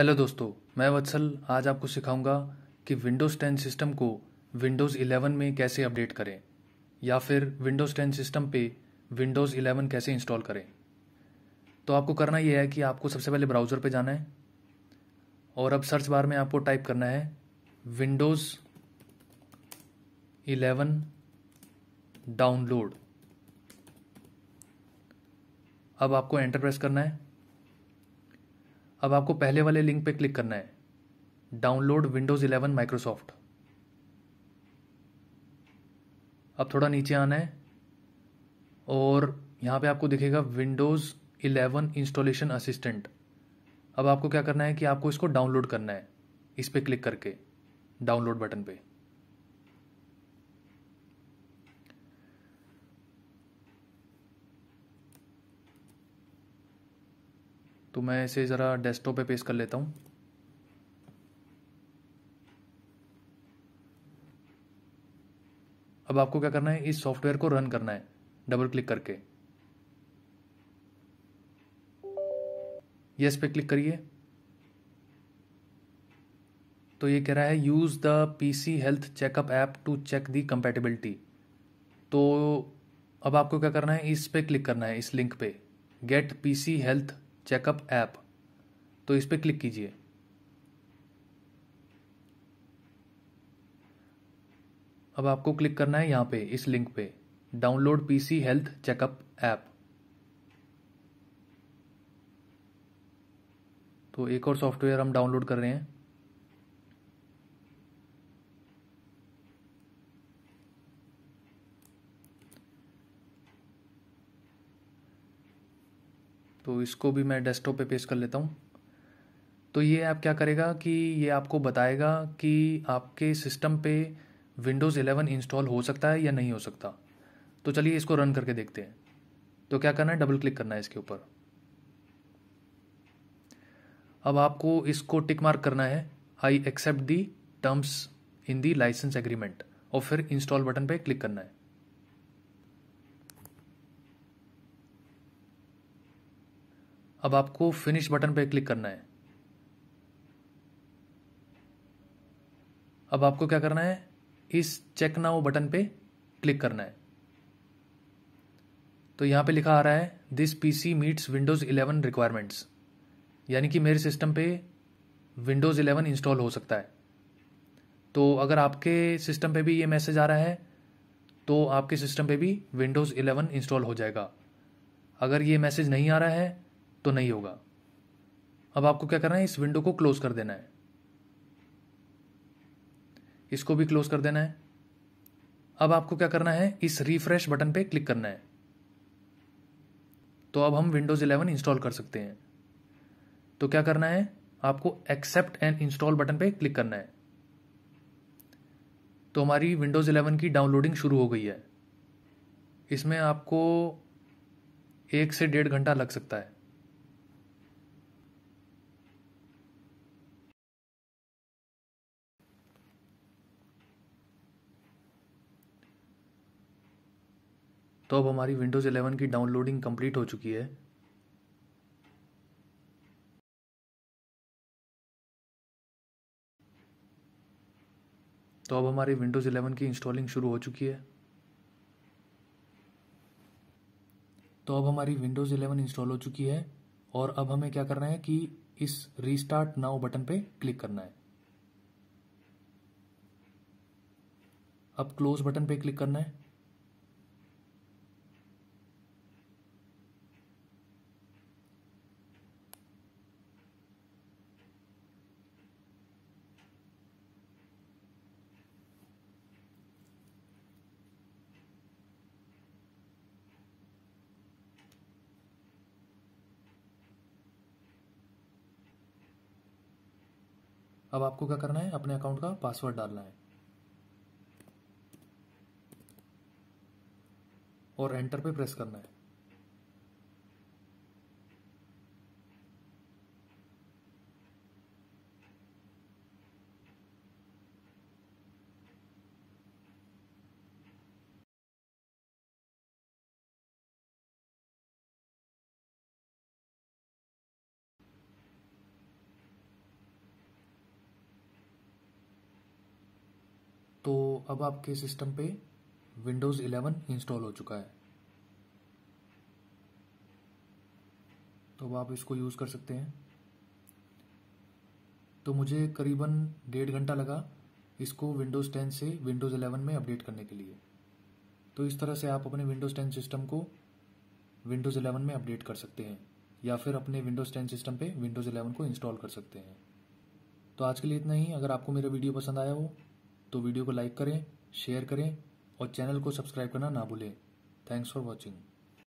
hello दोस्तों मैं वत्सल आज आपको सिखाऊंगा कि विंडोज़ 10 सिस्टम को विंडोज़ 11 में कैसे अपडेट करें या फिर विंडोज़ 10 सिस्टम पे विंडोज़ 11 कैसे इंस्टॉल करें तो आपको करना यह है कि आपको सबसे पहले ब्राउज़र पे जाना है और अब सर्च बार में आपको टाइप करना है विंडोज़ 11 डाउनलोड अब आपको एंटर प्रेस करना है अब आपको पहले वाले लिंक पे क्लिक करना है डाउनलोड विंडोज़ 11 माइक्रोसॉफ्ट अब थोड़ा नीचे आना है और यहाँ पे आपको दिखेगा विंडोज़ 11 इंस्टॉलेशन असिस्टेंट अब आपको क्या करना है कि आपको इसको डाउनलोड करना है इस पर क्लिक करके डाउनलोड बटन पर तो मैं इसे ज़रा डेस्कटॉप पे पेस्ट कर लेता हूँ अब आपको क्या करना है इस सॉफ्टवेयर को रन करना है डबल क्लिक करके यस पे क्लिक करिए तो ये कह रहा है use the PC health checkup app to check the compatibility तो अब आपको क्या करना है इस पे क्लिक करना है इस लिंक पे get PC health checkup app तो इस पर क्लिक कीजिए अब आपको क्लिक करना है यहां पे इस लिंक पे download PC health checkup app तो एक और सॉफ्टवेयर हम डाउनलोड कर रहे हैं तो इसको भी मैं डेस्कटॉप पे पेश कर लेता हूँ तो ये ऐप क्या करेगा कि ये आपको बताएगा कि आपके सिस्टम पे विंडोज़ 11 इंस्टॉल हो सकता है या नहीं हो सकता तो चलिए इसको रन करके देखते हैं तो क्या करना है डबल क्लिक करना है इसके ऊपर अब आपको इसको टिक मार्क करना है I accept the terms in the license agreement और फिर इंस्टॉल बटन पे क्लिक करना है अब आपको फिनिश बटन पर क्लिक करना है अब आपको क्या करना है इस चेक नाउ बटन पे क्लिक करना है तो यहां पे लिखा आ रहा है this PC meets Windows 11 requirements यानी कि मेरे सिस्टम पे विंडोज़ 11 इंस्टॉल हो सकता है तो अगर आपके सिस्टम पे भी ये मैसेज आ रहा है तो आपके सिस्टम पे भी विंडोज़ 11 इंस्टॉल हो जाएगा अगर ये मैसेज नहीं आ रहा है तो नहीं होगा अब आपको क्या करना है इस विंडो को क्लोज कर देना है इसको भी क्लोज कर देना है अब आपको क्या करना है इस रिफ्रेश बटन पे क्लिक करना है तो अब हम विंडोज़ 11 इंस्टॉल कर सकते हैं तो क्या करना है आपको एक्सेप्ट एंड इंस्टॉल बटन पे क्लिक करना है तो हमारी विंडोज़ 11 की डाउनलोडिंग शुरू हो गई है इसमें आपको एक से डेढ़ घंटा लग सकता है तो अब हमारी विंडोज़ 11 की डाउनलोडिंग कंप्लीट हो चुकी है तो अब हमारी विंडोज़ 11 की इंस्टॉलिंग शुरू हो चुकी है तो अब हमारी विंडोज़ 11 इंस्टॉल हो चुकी है और अब हमें क्या करना है कि इस रीस्टार्ट नाउ बटन पे क्लिक करना है अब क्लोज बटन पे क्लिक करना है अब आपको क्या करना है अपने अकाउंट का पासवर्ड डालना है और एंटर पे प्रेस करना है तो अब आपके सिस्टम पे विंडोज़ 11 इंस्टॉल हो चुका है तो अब आप इसको यूज़ कर सकते हैं तो मुझे करीबन डेढ़ घंटा लगा इसको विंडोज़ 10 से विंडोज़ 11 में अपडेट करने के लिए तो इस तरह से आप अपने विंडोज़ 10 सिस्टम को विंडोज़ 11 में अपडेट कर सकते हैं या फिर अपने विंडोज़ 10 सिस्टम पे विंडोज़ 11 को इंस्टॉल कर सकते हैं तो आज के लिए इतना ही अगर आपको मेरा वीडियो पसंद आया हो तो वीडियो को लाइक करें शेयर करें और चैनल को सब्सक्राइब करना ना भूलें थैंक्स फॉर वॉचिंग